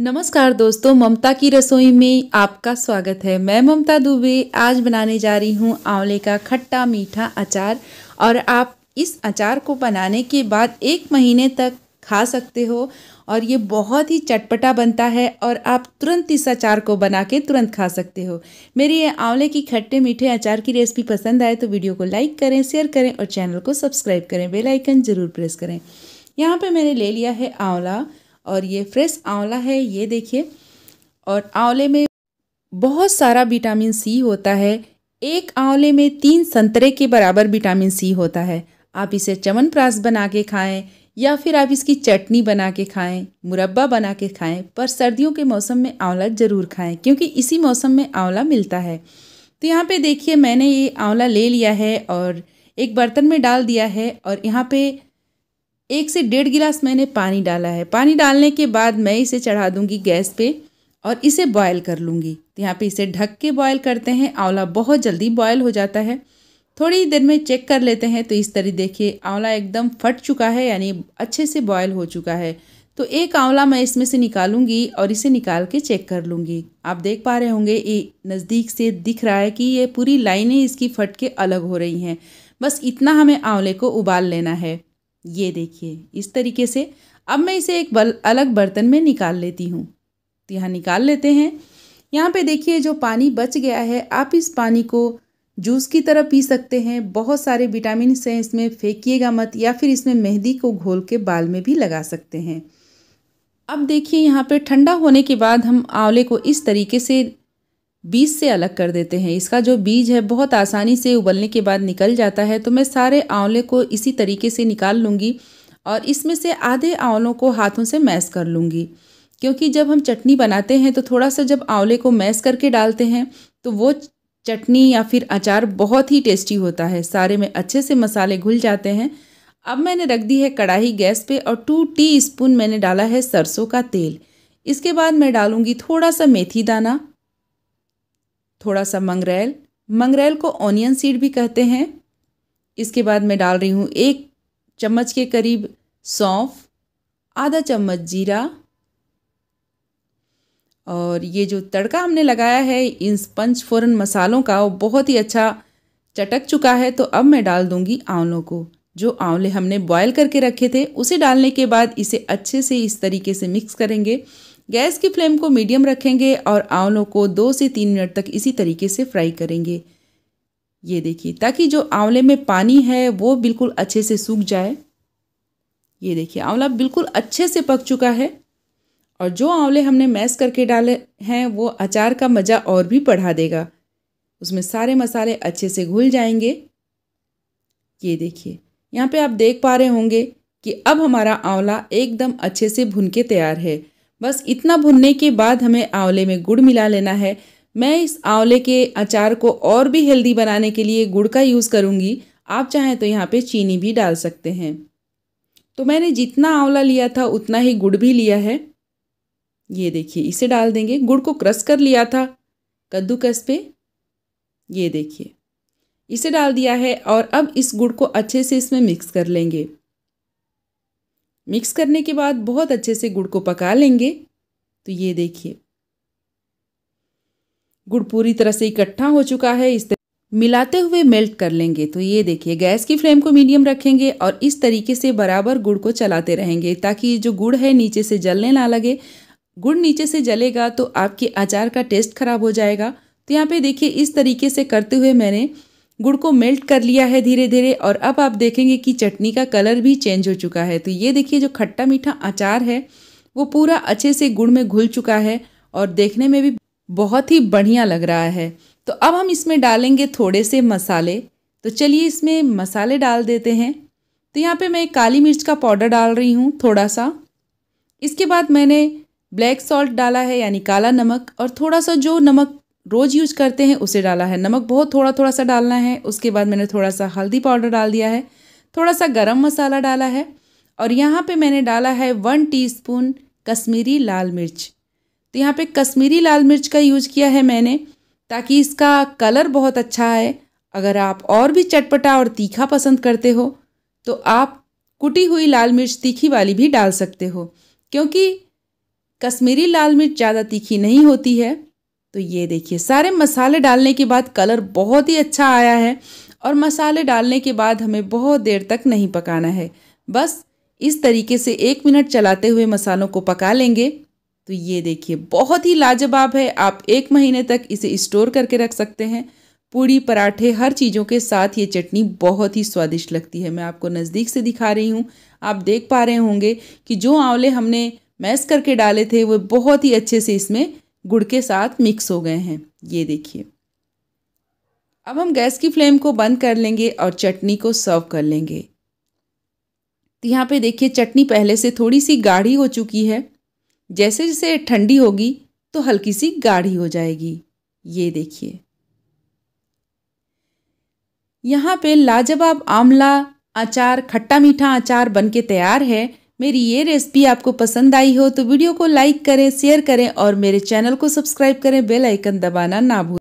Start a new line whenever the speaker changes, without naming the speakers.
नमस्कार दोस्तों ममता की रसोई में आपका स्वागत है मैं ममता दुबे आज बनाने जा रही हूँ आंवले का खट्टा मीठा अचार और आप इस अचार को बनाने के बाद एक महीने तक खा सकते हो और ये बहुत ही चटपटा बनता है और आप तुरंत इस अचार को बना के तुरंत खा सकते हो मेरी ये आंवले की खट्टे मीठे अचार की रेसिपी पसंद आए तो वीडियो को लाइक करें शेयर करें और चैनल को सब्सक्राइब करें बेल आइकन ज़रूर प्रेस करें यहाँ पे मैंने ले लिया है आंवला और ये फ्रेश आंवला है ये देखिए और आंवले में बहुत सारा विटामिन सी होता है एक आंवले में तीन संतरे के बराबर विटामिन सी होता है आप इसे प्रास बना के खाएं या फिर आप इसकी चटनी बना के खाएं मुरब्बा बना के खाएं पर सर्दियों के मौसम में आंवला ज़रूर खाएं क्योंकि इसी मौसम में आंवला मिलता है तो यहाँ पे देखिए मैंने ये आंवला ले लिया है और एक बर्तन में डाल दिया है और यहाँ पे एक से डेढ़ गिलास मैंने पानी डाला है पानी डालने के बाद मैं इसे चढ़ा दूंगी गैस पे और इसे बॉयल कर लूँगी तो यहाँ पे इसे ढक के बॉयल करते हैं आंवला बहुत जल्दी बॉयल हो जाता है थोड़ी देर में चेक कर लेते हैं तो इस तरह देखिए आंवला एकदम फट चुका है यानी अच्छे से बॉयल हो चुका है तो एक आंवला मैं इसमें से निकालूंगी और इसे निकाल के चेक कर लूँगी आप देख पा रहे होंगे ये नज़दीक से दिख रहा है कि ये पूरी लाइनें इसकी फट के अलग हो रही हैं बस इतना हमें आंवले को उबाल लेना है ये देखिए इस तरीके से अब मैं इसे एक बल अलग बर्तन में निकाल लेती हूँ तो यहाँ निकाल लेते हैं यहाँ पे देखिए जो पानी बच गया है आप इस पानी को जूस की तरह पी सकते हैं बहुत सारे विटामिन हैं इसमें फेंकीेगा मत या फिर इसमें मेहंदी को घोल के बाल में भी लगा सकते हैं अब देखिए यहाँ पे ठंडा होने के बाद हम आंवले को इस तरीके से बीज से अलग कर देते हैं इसका जो बीज है बहुत आसानी से उबलने के बाद निकल जाता है तो मैं सारे आंवले को इसी तरीके से निकाल लूँगी और इसमें से आधे आंवलों को हाथों से मैस कर लूँगी क्योंकि जब हम चटनी बनाते हैं तो थोड़ा सा जब आंवले को मैस करके डालते हैं तो वो चटनी या फिर अचार बहुत ही टेस्टी होता है सारे में अच्छे से मसाले घुल जाते हैं अब मैंने रख दी है कढ़ाई गैस पे और टू टी स्पून मैंने डाला है सरसों का तेल इसके बाद मैं डालूँगी थोड़ा सा मेथी दाना थोड़ा सा मंगरेल मंगरेल को ऑनियन सीड भी कहते हैं इसके बाद मैं डाल रही हूँ एक चम्मच के करीब सौंफ आधा चम्मच जीरा और ये जो तड़का हमने लगाया है इन पंच फोरन मसालों का वो बहुत ही अच्छा चटक चुका है तो अब मैं डाल दूंगी आंवलों को जो आंवले हमने बॉयल करके रखे थे उसे डालने के बाद इसे अच्छे से इस तरीके से मिक्स करेंगे गैस की फ्लेम को मीडियम रखेंगे और आंवलों को दो से तीन मिनट तक इसी तरीके से फ्राई करेंगे ये देखिए ताकि जो आंवले में पानी है वो बिल्कुल अच्छे से सूख जाए ये देखिए आंवला बिल्कुल अच्छे से पक चुका है और जो आंवले हमने मैश करके डाले हैं वो अचार का मज़ा और भी बढ़ा देगा उसमें सारे मसाले अच्छे से घुल जाएंगे ये देखिए यहाँ पे आप देख पा रहे होंगे कि अब हमारा आंवला एकदम अच्छे से भुन के तैयार है बस इतना भुनने के बाद हमें आंवले में गुड़ मिला लेना है मैं इस आंवले के अचार को और भी हेल्दी बनाने के लिए गुड़ का यूज़ करूँगी आप चाहें तो यहाँ पर चीनी भी डाल सकते हैं तो मैंने जितना आंवला लिया था उतना ही गुड़ भी लिया है ये देखिए इसे डाल देंगे गुड़ को क्रश कर लिया था कद्दूकस पे ये देखिए इसे डाल दिया है और अब इस गुड़ को अच्छे से इसमें मिक्स कर लेंगे मिक्स करने के बाद बहुत अच्छे से गुड़ को पका लेंगे तो ये देखिए गुड़ पूरी तरह से इकट्ठा हो चुका है इस तरह मिलाते हुए मेल्ट कर लेंगे तो ये देखिए गैस की फ्लेम को मीडियम रखेंगे और इस तरीके से बराबर गुड़ को चलाते रहेंगे ताकि जो गुड़ है नीचे से जलने ना लगे गुड़ नीचे से जलेगा तो आपके अचार का टेस्ट खराब हो जाएगा तो यहाँ पे देखिए इस तरीके से करते हुए मैंने गुड़ को मेल्ट कर लिया है धीरे धीरे और अब आप देखेंगे कि चटनी का कलर भी चेंज हो चुका है तो ये देखिए जो खट्टा मीठा अचार है वो पूरा अच्छे से गुड़ में घुल चुका है और देखने में भी बहुत ही बढ़िया लग रहा है तो अब हम इसमें डालेंगे थोड़े से मसाले तो चलिए इसमें मसाले डाल देते हैं तो यहाँ पे मैं काली मिर्च का पाउडर डाल रही हूँ थोड़ा सा इसके बाद मैंने ब्लैक सॉल्ट डाला है यानी काला नमक और थोड़ा सा जो नमक रोज़ यूज करते हैं उसे डाला है नमक बहुत थोड़ा थोड़ा सा डालना है उसके बाद मैंने थोड़ा सा हल्दी पाउडर डाल दिया है थोड़ा सा गरम मसाला डाला है और यहाँ पे मैंने डाला है वन टीस्पून कश्मीरी लाल मिर्च तो यहाँ पे कश्मीरी लाल मिर्च का यूज किया है मैंने ताकि इसका कलर बहुत अच्छा है अगर आप और भी चटपटा और तीखा पसंद करते हो तो आप कुटी हुई लाल मिर्च तीखी वाली भी डाल सकते हो क्योंकि कश्मीरी लाल मिर्च ज़्यादा तीखी नहीं होती है तो ये देखिए सारे मसाले डालने के बाद कलर बहुत ही अच्छा आया है और मसाले डालने के बाद हमें बहुत देर तक नहीं पकाना है बस इस तरीके से एक मिनट चलाते हुए मसालों को पका लेंगे तो ये देखिए बहुत ही लाजवाब है आप एक महीने तक इसे स्टोर करके रख सकते हैं पूड़ी पराठे हर चीज़ों के साथ ये चटनी बहुत ही स्वादिष्ट लगती है मैं आपको नज़दीक से दिखा रही हूँ आप देख पा रहे होंगे कि जो आंवले हमने मैस करके डाले थे वो बहुत ही अच्छे से इसमें गुड़ के साथ मिक्स हो गए हैं ये देखिए अब हम गैस की फ्लेम को बंद कर लेंगे और चटनी को सर्व कर लेंगे तो यहाँ पे देखिए चटनी पहले से थोड़ी सी गाढ़ी हो चुकी है जैसे जैसे ठंडी होगी तो हल्की सी गाढ़ी हो जाएगी ये देखिए यहाँ पे लाजवाब आमला अचार खट्टा मीठा अचार बन के तैयार है मेरी ये रेसिपी आपको पसंद आई हो तो वीडियो को लाइक करें शेयर करें और मेरे चैनल को सब्सक्राइब करें बेल आइकन दबाना ना भूलें